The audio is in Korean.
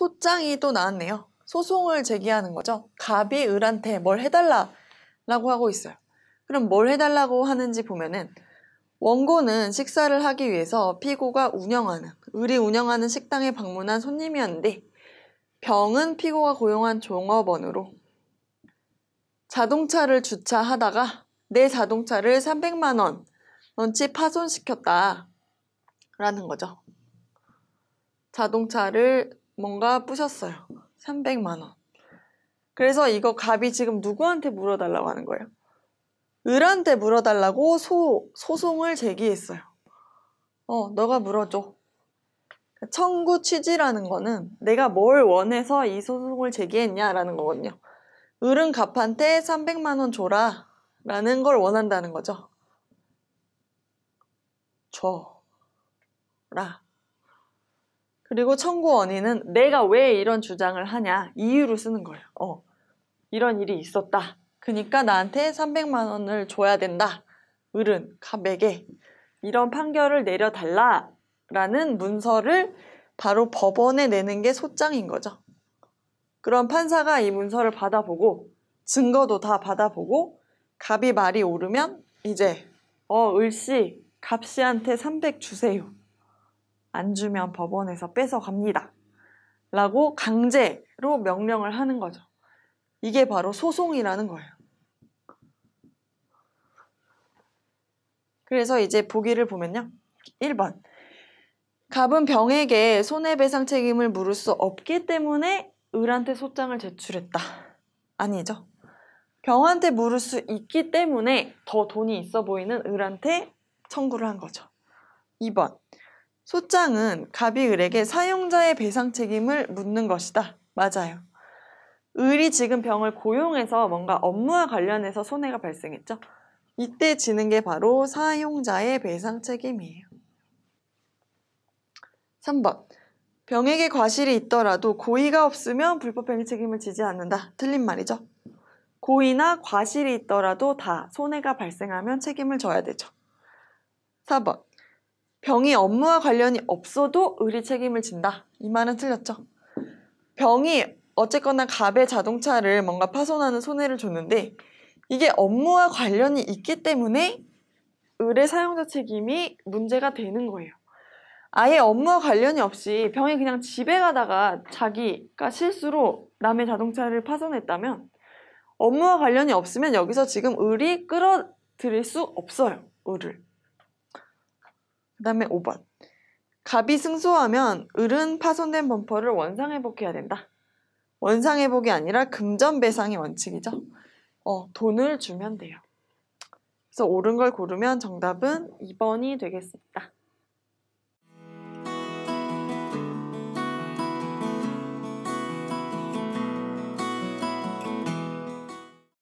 소장이 또 나왔네요. 소송을 제기하는 거죠. 갑이 을한테 뭘 해달라라고 하고 있어요. 그럼 뭘 해달라고 하는지 보면은 원고는 식사를 하기 위해서 피고가 운영하는 을이 운영하는 식당에 방문한 손님이었는데 병은 피고가 고용한 종업원으로 자동차를 주차하다가 내 자동차를 300만 원 원치 파손시켰다 라는 거죠. 자동차를 뭔가 부셨어요. 300만 원. 그래서 이거 갑이 지금 누구한테 물어달라고 하는 거예요? 을한테 물어달라고 소, 소송을 제기했어요. 어, 너가 물어줘. 청구 취지라는 거는 내가 뭘 원해서 이 소송을 제기했냐라는 거거든요. 을은 갑한테 300만 원 줘라 라는 걸 원한다는 거죠. 줘라. 그리고 청구 원인은 내가 왜 이런 주장을 하냐 이유를 쓰는 거예요. 어, 이런 일이 있었다. 그러니까 나한테 300만 원을 줘야 된다. 을은 갑에게 이런 판결을 내려달라라는 문서를 바로 법원에 내는 게 소장인 거죠. 그럼 판사가 이 문서를 받아보고 증거도 다 받아보고 갑이 말이 오르면 이제 어 을씨 갑씨한테 300 주세요. 안 주면 법원에서 뺏어갑니다. 라고 강제로 명령을 하는 거죠. 이게 바로 소송이라는 거예요. 그래서 이제 보기를 보면요. 1번. 갑은 병에게 손해배상 책임을 물을 수 없기 때문에 을한테 소장을 제출했다. 아니죠. 병한테 물을 수 있기 때문에 더 돈이 있어 보이는 을한테 청구를 한 거죠. 2번. 소장은 갑이 을에게 사용자의 배상 책임을 묻는 것이다. 맞아요. 을이 지금 병을 고용해서 뭔가 업무와 관련해서 손해가 발생했죠. 이때 지는 게 바로 사용자의 배상 책임이에요. 3번 병에게 과실이 있더라도 고의가 없으면 불법행위 책임을 지지 않는다. 틀린 말이죠. 고의나 과실이 있더라도 다 손해가 발생하면 책임을 져야 되죠. 4번 병이 업무와 관련이 없어도 의리 책임을 진다. 이 말은 틀렸죠. 병이 어쨌거나 갑의 자동차를 뭔가 파손하는 손해를 줬는데 이게 업무와 관련이 있기 때문에 의의 사용자 책임이 문제가 되는 거예요. 아예 업무와 관련이 없이 병이 그냥 집에 가다가 자기가 실수로 남의 자동차를 파손했다면 업무와 관련이 없으면 여기서 지금 의리 끌어들일 수 없어요. 을를 그 다음에 5번. 갑이 승소하면 을은 파손된 범퍼를 원상회복해야 된다. 원상회복이 아니라 금전배상의 원칙이죠. 어, 돈을 주면 돼요. 그래서 옳은 걸 고르면 정답은 2번이 되겠습니다.